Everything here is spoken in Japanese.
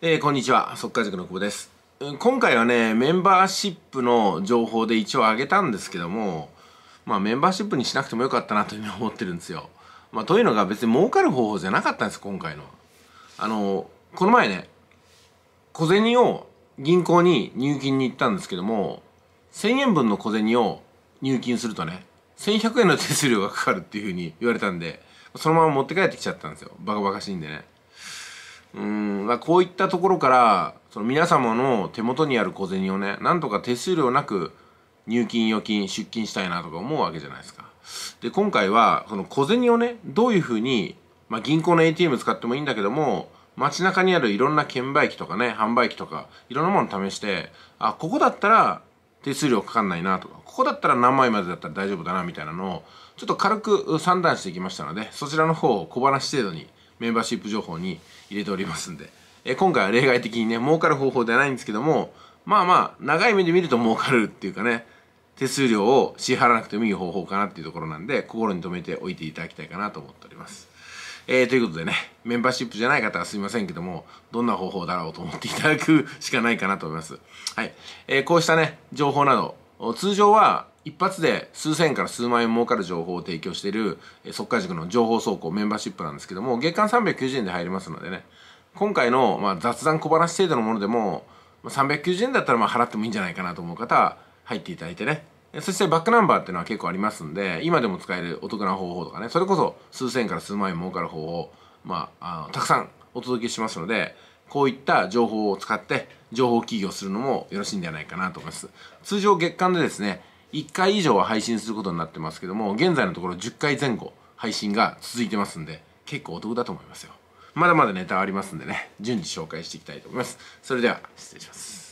えー、こんにちは速稼塾の久保です今回はねメンバーシップの情報で一応あげたんですけどもまあメンバーシップにしなくてもよかったなというふうに思ってるんですよまあというのが別に儲かる方法じゃなかったんです今回のあのこの前ね小銭を銀行に入金に行ったんですけども1000円分の小銭を入金するとね1100円の手数料がかかるっていうふうに言われたんでそのまま持って帰ってきちゃったんですよバカバカしいんでねうんまあ、こういったところからその皆様の手元にある小銭をねなんとか手数料なく入金預金出金したいなとか思うわけじゃないですかで今回はその小銭をねどういうふうに、まあ、銀行の ATM 使ってもいいんだけども街中にあるいろんな券売機とかね販売機とかいろんなもの試してあここだったら手数料かかんないなとかここだったら何枚までだったら大丈夫だなみたいなのをちょっと軽く算段していきましたのでそちらの方を小話程度にメンバーシップ情報に入れておりますんで、え今回は例外的にね、儲かる方法ではないんですけども、まあまあ、長い目で見ると儲かるっていうかね、手数料を支払わなくてもいい方法かなっていうところなんで、心に留めておいていただきたいかなと思っております。えー、ということでね、メンバーシップじゃない方はすいませんけども、どんな方法だろうと思っていただくしかないかなと思います。はい。えー、こうしたね、情報など、通常は一発で数千円から数万円儲かる情報を提供している速稼塾の情報倉庫メンバーシップなんですけども月間390円で入りますのでね今回の、まあ、雑談小話程度のものでも、まあ、390円だったらまあ払ってもいいんじゃないかなと思う方は入っていただいてねそしてバックナンバーっていうのは結構ありますんで今でも使えるお得な方法とかねそれこそ数千円から数万円儲かる方法まあ、あのたくさんお届けしますのでこういった情報を使って情報起業するのもよろしいんじゃないかなと思います通常月間でですね1回以上は配信することになってますけども現在のところ10回前後配信が続いてますんで結構お得だと思いますよまだまだネタありますんでね順次紹介していきたいと思いますそれでは失礼します